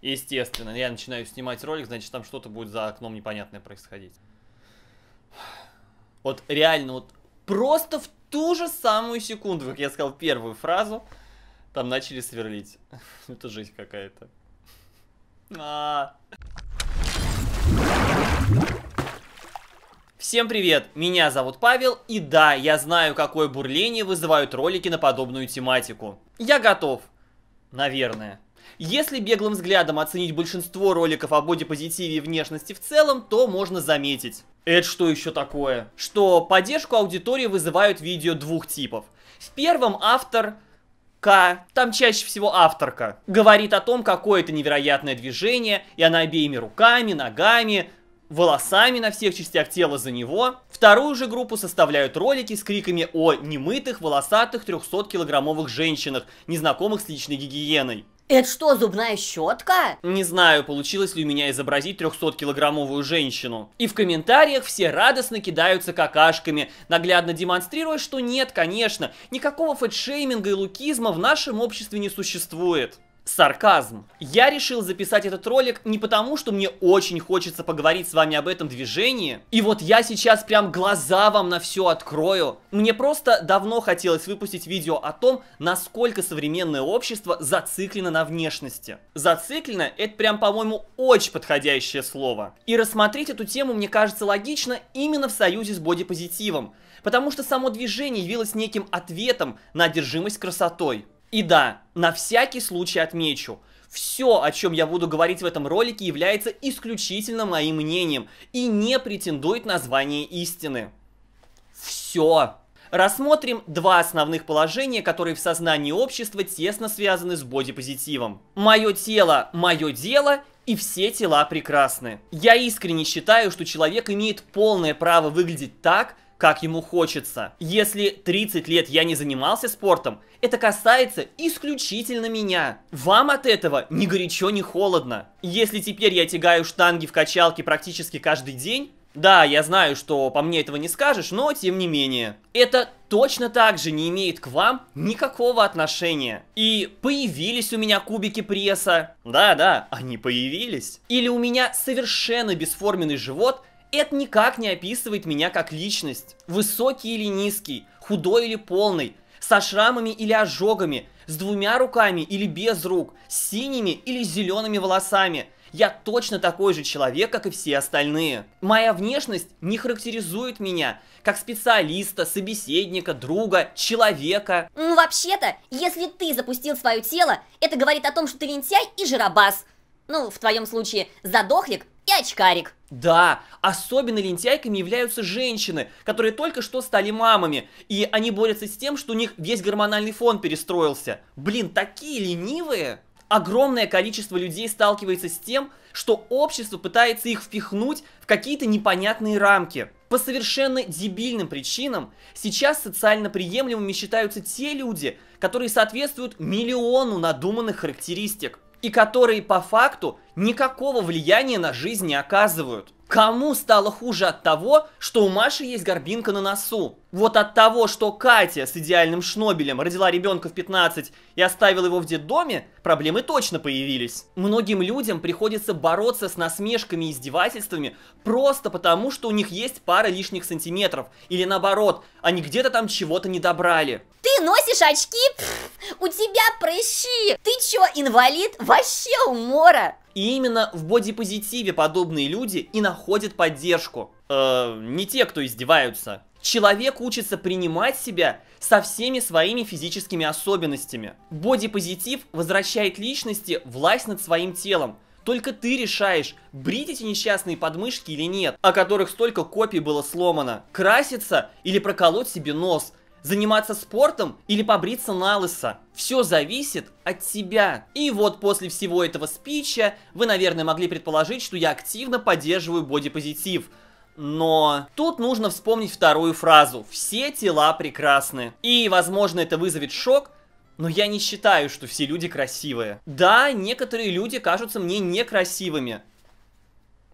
Естественно, я начинаю снимать ролик, значит там что-то будет за окном непонятное происходить. Вот реально, вот просто в ту же самую секунду, как я сказал первую фразу, там начали сверлить. Это жизнь какая-то. А. Всем привет, меня зовут Павел, и да, я знаю, какое бурление вызывают ролики на подобную тематику. Я готов. Наверное. Если беглым взглядом оценить большинство роликов о бодипозитиве и внешности в целом, то можно заметить. Это что еще такое? Что поддержку аудитории вызывают видео двух типов. В первом автор к, там чаще всего авторка, говорит о том, какое это невероятное движение, и она обеими руками, ногами, волосами на всех частях тела за него. Вторую же группу составляют ролики с криками о немытых, волосатых, 300-килограммовых женщинах, незнакомых с личной гигиеной. Это что, зубная щетка? Не знаю, получилось ли у меня изобразить 300-килограммовую женщину. И в комментариях все радостно кидаются какашками, наглядно демонстрируя, что нет, конечно, никакого фэтшейминга и лукизма в нашем обществе не существует. Сарказм. Я решил записать этот ролик не потому, что мне очень хочется поговорить с вами об этом движении. И вот я сейчас прям глаза вам на все открою. Мне просто давно хотелось выпустить видео о том, насколько современное общество зациклено на внешности. Зациклено это прям, по-моему, очень подходящее слово. И рассмотреть эту тему, мне кажется, логично именно в союзе с бодипозитивом. Потому что само движение явилось неким ответом на одержимость красотой. И да, на всякий случай отмечу, все, о чем я буду говорить в этом ролике, является исключительно моим мнением и не претендует на звание истины. Все. Рассмотрим два основных положения, которые в сознании общества тесно связаны с бодипозитивом. Мое тело – мое дело, и все тела прекрасны. Я искренне считаю, что человек имеет полное право выглядеть так, как ему хочется. Если 30 лет я не занимался спортом, это касается исключительно меня. Вам от этого ни горячо, ни холодно. Если теперь я тягаю штанги в качалке практически каждый день, да, я знаю, что по мне этого не скажешь, но тем не менее. Это точно так же не имеет к вам никакого отношения. И появились у меня кубики пресса. Да-да, они появились. Или у меня совершенно бесформенный живот – это никак не описывает меня как личность. Высокий или низкий, худой или полный, со шрамами или ожогами, с двумя руками или без рук, с синими или зелеными волосами. Я точно такой же человек, как и все остальные. Моя внешность не характеризует меня как специалиста, собеседника, друга, человека. Ну, вообще-то, если ты запустил свое тело, это говорит о том, что ты лентяй и жиробас. Ну, в твоем случае, задохлик, и очкарик. Да, особенно лентяйками являются женщины, которые только что стали мамами, и они борются с тем, что у них весь гормональный фон перестроился. Блин, такие ленивые! Огромное количество людей сталкивается с тем, что общество пытается их впихнуть в какие-то непонятные рамки. По совершенно дебильным причинам сейчас социально приемлемыми считаются те люди, которые соответствуют миллиону надуманных характеристик и которые по факту никакого влияния на жизнь не оказывают. Кому стало хуже от того, что у Маши есть горбинка на носу? Вот от того, что Катя с идеальным шнобелем родила ребенка в 15 и оставила его в детдоме, проблемы точно появились. Многим людям приходится бороться с насмешками и издевательствами просто потому, что у них есть пара лишних сантиметров. Или наоборот, они где-то там чего-то не добрали. Ты носишь очки? Пфф, у тебя прыщи! Ты чё, инвалид? Вообще умора! И именно в бодипозитиве подобные люди и находят поддержку. Э, не те, кто издеваются. Человек учится принимать себя со всеми своими физическими особенностями. Бодипозитив возвращает личности власть над своим телом. Только ты решаешь, брить эти несчастные подмышки или нет, о которых столько копий было сломано. Краситься или проколоть себе нос – заниматься спортом или побриться на лысо. Все зависит от тебя. И вот после всего этого спича вы, наверное, могли предположить, что я активно поддерживаю бодипозитив. Но тут нужно вспомнить вторую фразу «все тела прекрасны». И, возможно, это вызовет шок, но я не считаю, что все люди красивые. Да, некоторые люди кажутся мне некрасивыми.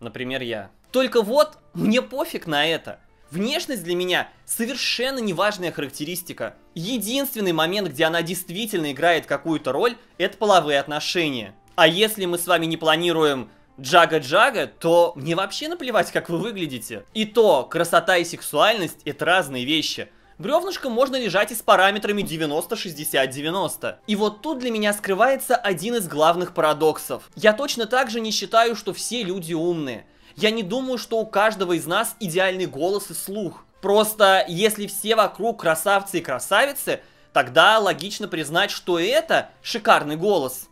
Например, я. Только вот, мне пофиг на это. Внешность для меня совершенно неважная характеристика. Единственный момент, где она действительно играет какую-то роль, это половые отношения. А если мы с вами не планируем джага-джага, то мне вообще наплевать, как вы выглядите. И то, красота и сексуальность — это разные вещи. Бревнышко можно лежать и с параметрами 90, 60, 90. И вот тут для меня скрывается один из главных парадоксов. Я точно так же не считаю, что все люди умные. Я не думаю, что у каждого из нас идеальный голос и слух. Просто если все вокруг красавцы и красавицы, тогда логично признать, что это шикарный голос.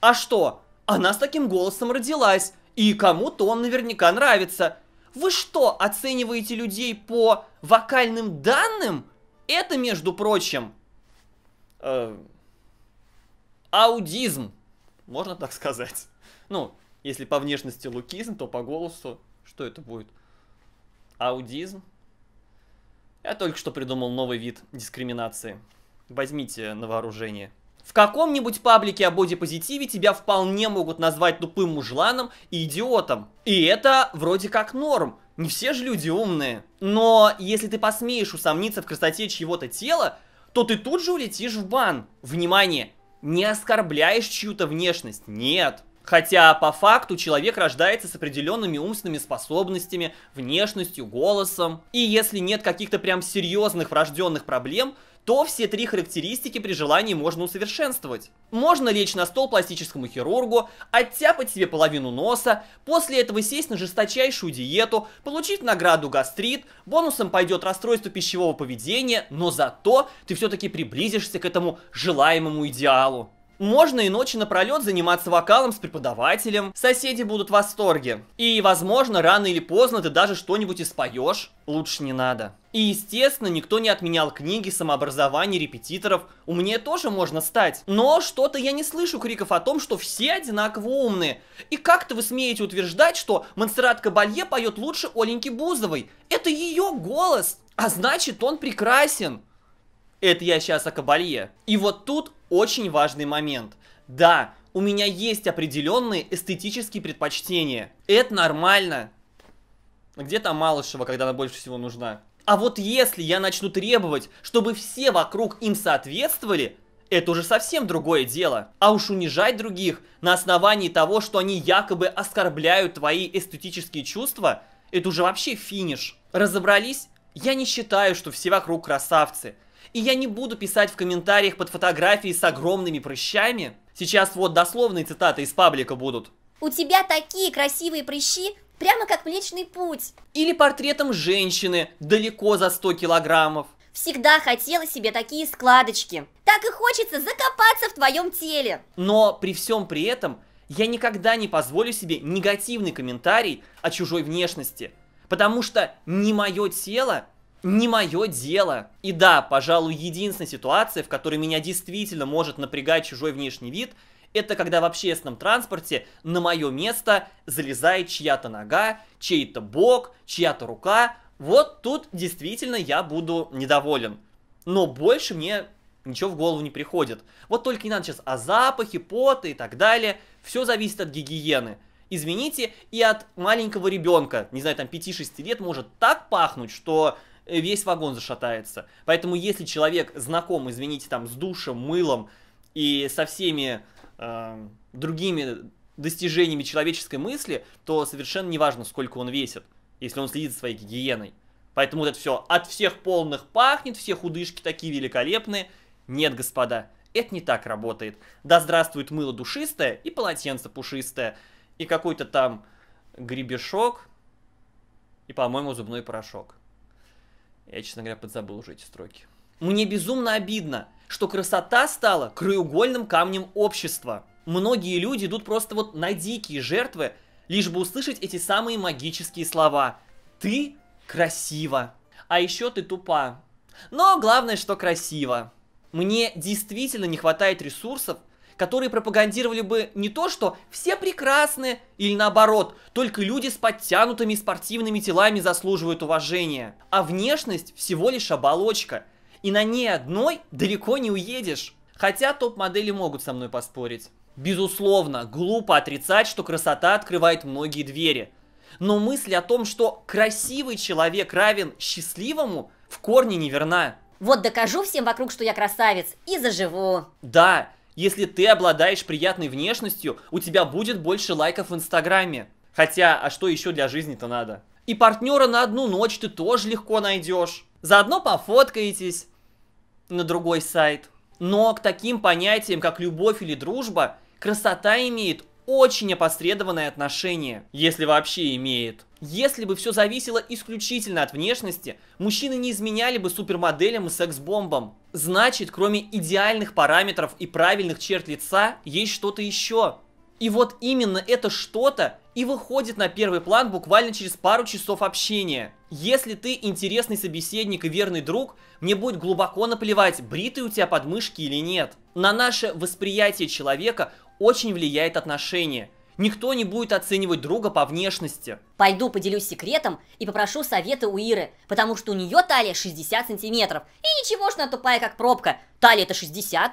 а что? Она с таким голосом родилась, и кому-то он наверняка нравится. Вы что, оцениваете людей по вокальным данным? Это, между прочим, Э, аудизм, можно так сказать. Ну, если по внешности лукизм, то по голосу что это будет? Аудизм. Я только что придумал новый вид дискриминации. Возьмите на вооружение. В каком-нибудь паблике о бодипозитиве тебя вполне могут назвать тупым мужланом и идиотом. И это вроде как норм. Не все же люди умные. Но если ты посмеешь усомниться в красоте чьего-то тела, то ты тут же улетишь в бан. Внимание, не оскорбляешь чью-то внешность, нет. Хотя по факту человек рождается с определенными умственными способностями, внешностью, голосом. И если нет каких-то прям серьезных врожденных проблем, то все три характеристики при желании можно усовершенствовать. Можно лечь на стол пластическому хирургу, оттяпать себе половину носа, после этого сесть на жесточайшую диету, получить награду гастрит, бонусом пойдет расстройство пищевого поведения, но зато ты все-таки приблизишься к этому желаемому идеалу. Можно и ночи напролет заниматься вокалом с преподавателем. Соседи будут в восторге. И, возможно, рано или поздно ты даже что-нибудь и Лучше не надо. И, естественно, никто не отменял книги, самообразование, репетиторов. У меня тоже можно стать. Но что-то я не слышу криков о том, что все одинаково умные. И как-то вы смеете утверждать, что Монсеррат Кабалье поет лучше Оленьки Бузовой. Это ее голос. А значит, он прекрасен. Это я сейчас о Кабалье. И вот тут очень важный момент. Да, у меня есть определенные эстетические предпочтения. Это нормально. Где то Малышева, когда она больше всего нужна? А вот если я начну требовать, чтобы все вокруг им соответствовали, это уже совсем другое дело. А уж унижать других на основании того, что они якобы оскорбляют твои эстетические чувства, это уже вообще финиш. Разобрались? Я не считаю, что все вокруг красавцы. И я не буду писать в комментариях под фотографии с огромными прыщами. Сейчас вот дословные цитаты из паблика будут. У тебя такие красивые прыщи, прямо как Млечный Путь. Или портретом женщины, далеко за 100 килограммов. Всегда хотела себе такие складочки. Так и хочется закопаться в твоем теле. Но при всем при этом я никогда не позволю себе негативный комментарий о чужой внешности. Потому что не мое тело, не мое дело. И да, пожалуй, единственная ситуация, в которой меня действительно может напрягать чужой внешний вид, это когда в общественном транспорте на мое место залезает чья-то нога, чей-то бок, чья-то рука. Вот тут действительно я буду недоволен. Но больше мне ничего в голову не приходит. Вот только не надо сейчас о запахе, пота и так далее. Все зависит от гигиены. Извините, и от маленького ребенка, не знаю, там 5-6 лет, может так пахнуть, что Э, весь вагон зашатается. Поэтому если человек знаком, извините, там, с душем, мылом и со всеми э, другими достижениями человеческой мысли, то совершенно не важно, сколько он весит, если он следит за своей гигиеной. Поэтому вот это все от всех полных пахнет, все худышки такие великолепные. Нет, господа, это не так работает. Да здравствует мыло душистое и полотенце пушистое, и какой-то там гребешок, и, по-моему, зубной порошок. Я, честно говоря, подзабыл уже эти строки. Мне безумно обидно, что красота стала краеугольным камнем общества. Многие люди идут просто вот на дикие жертвы, лишь бы услышать эти самые магические слова. Ты красива. А еще ты тупа. Но главное, что красиво. Мне действительно не хватает ресурсов, которые пропагандировали бы не то, что все прекрасны, или наоборот, только люди с подтянутыми спортивными телами заслуживают уважения, а внешность всего лишь оболочка, и на ней одной далеко не уедешь. Хотя топ-модели могут со мной поспорить. Безусловно, глупо отрицать, что красота открывает многие двери. Но мысль о том, что красивый человек равен счастливому, в корне неверна. Вот докажу всем вокруг, что я красавец, и заживу. Да, если ты обладаешь приятной внешностью, у тебя будет больше лайков в Инстаграме. Хотя, а что еще для жизни-то надо? И партнера на одну ночь ты тоже легко найдешь. Заодно пофоткаетесь на другой сайт. Но к таким понятиям, как любовь или дружба, красота имеет очень опосредованное отношение, если вообще имеет. Если бы все зависело исключительно от внешности, мужчины не изменяли бы супермоделям и секс-бомбам. Значит, кроме идеальных параметров и правильных черт лица, есть что-то еще. И вот именно это что-то и выходит на первый план буквально через пару часов общения. Если ты интересный собеседник и верный друг, мне будет глубоко наплевать, бритые у тебя подмышки или нет. На наше восприятие человека очень влияет отношение. Никто не будет оценивать друга по внешности. Пойду поделюсь секретом и попрошу совета у Иры, потому что у нее талия 60 сантиметров. И ничего, что она тупая, как пробка. талия это 60.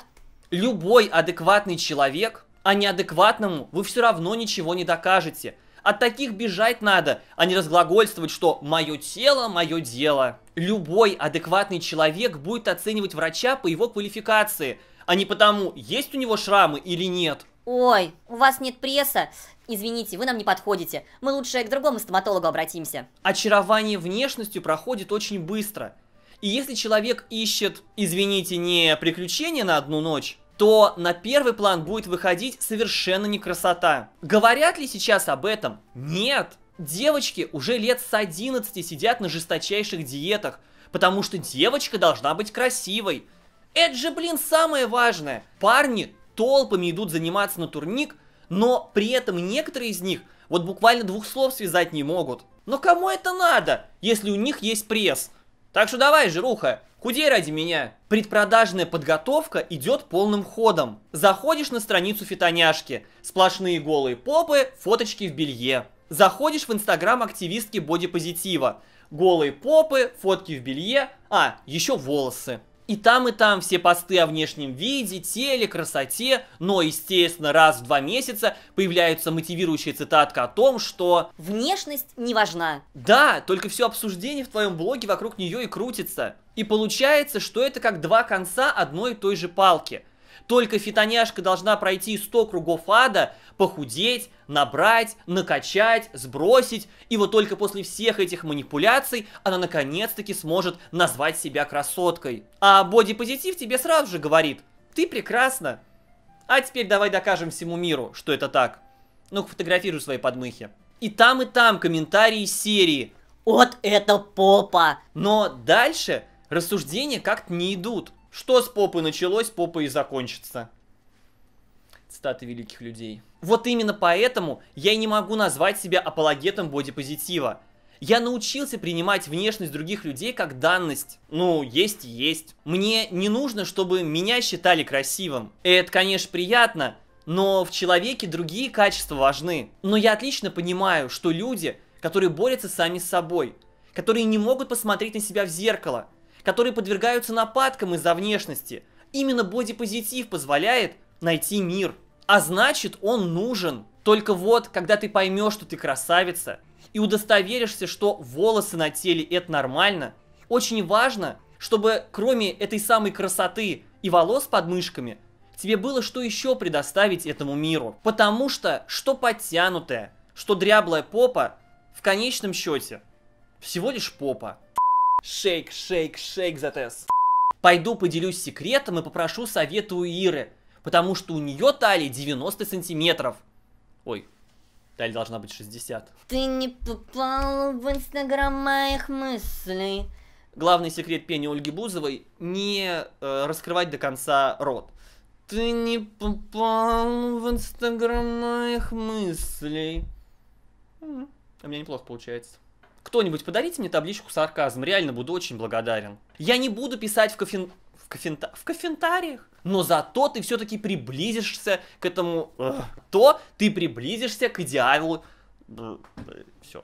Любой адекватный человек, а неадекватному вы все равно ничего не докажете. От таких бежать надо, а не разглагольствовать, что «мое тело, мое дело». Любой адекватный человек будет оценивать врача по его квалификации, а не потому, есть у него шрамы или нет. Ой, у вас нет пресса. Извините, вы нам не подходите. Мы лучше к другому стоматологу обратимся. Очарование внешностью проходит очень быстро. И если человек ищет, извините, не приключения на одну ночь, то на первый план будет выходить совершенно не красота. Говорят ли сейчас об этом? Нет. Девочки уже лет с 11 сидят на жесточайших диетах, потому что девочка должна быть красивой. Это же, блин, самое важное. Парни толпами идут заниматься на турник, но при этом некоторые из них вот буквально двух слов связать не могут. Но кому это надо, если у них есть пресс? Так что давай, жируха, худей ради меня. Предпродажная подготовка идет полным ходом. Заходишь на страницу фитоняшки, сплошные голые попы, фоточки в белье. Заходишь в инстаграм активистки бодипозитива, голые попы, фотки в белье, а, еще волосы. И там, и там все посты о внешнем виде, теле, красоте, но, естественно, раз в два месяца появляется мотивирующая цитатка о том, что... Внешность не важна. Да, только все обсуждение в твоем блоге вокруг нее и крутится. И получается, что это как два конца одной и той же палки – только фитоняшка должна пройти 100 кругов ада, похудеть, набрать, накачать, сбросить, и вот только после всех этих манипуляций она наконец-таки сможет назвать себя красоткой. А бодипозитив тебе сразу же говорит, ты прекрасна. А теперь давай докажем всему миру, что это так. Ну-ка фотографируй свои подмыхи. И там, и там комментарии серии. Вот это попа! Но дальше рассуждения как-то не идут. Что с попы началось, попа и закончится. Цитаты великих людей. Вот именно поэтому я не могу назвать себя апологетом бодипозитива. Я научился принимать внешность других людей как данность. Ну, есть есть. Мне не нужно, чтобы меня считали красивым. Это, конечно, приятно, но в человеке другие качества важны. Но я отлично понимаю, что люди, которые борются сами с собой, которые не могут посмотреть на себя в зеркало – которые подвергаются нападкам из-за внешности. Именно бодипозитив позволяет найти мир. А значит, он нужен. Только вот, когда ты поймешь, что ты красавица, и удостоверишься, что волосы на теле это нормально, очень важно, чтобы кроме этой самой красоты и волос под мышками, тебе было что еще предоставить этому миру. Потому что что подтянутая, что дряблая попа, в конечном счете, всего лишь попа. Шейк, шейк, шейк затес. Пойду поделюсь секретом и попрошу совета у Иры, потому что у нее талия 90 сантиметров. Ой, талия должна быть 60. Ты не попал в инстаграм моих мыслей. Главный секрет пения Ольги Бузовой – не э, раскрывать до конца рот. Ты не попал в инстаграм моих мыслей. А у меня неплохо получается. Кто-нибудь подарите мне табличку сарказм, реально буду очень благодарен. Я не буду писать в кофен... В, кофента... в комментариях, но зато ты все-таки приблизишься к этому... то ты приблизишься к идеалу... Все.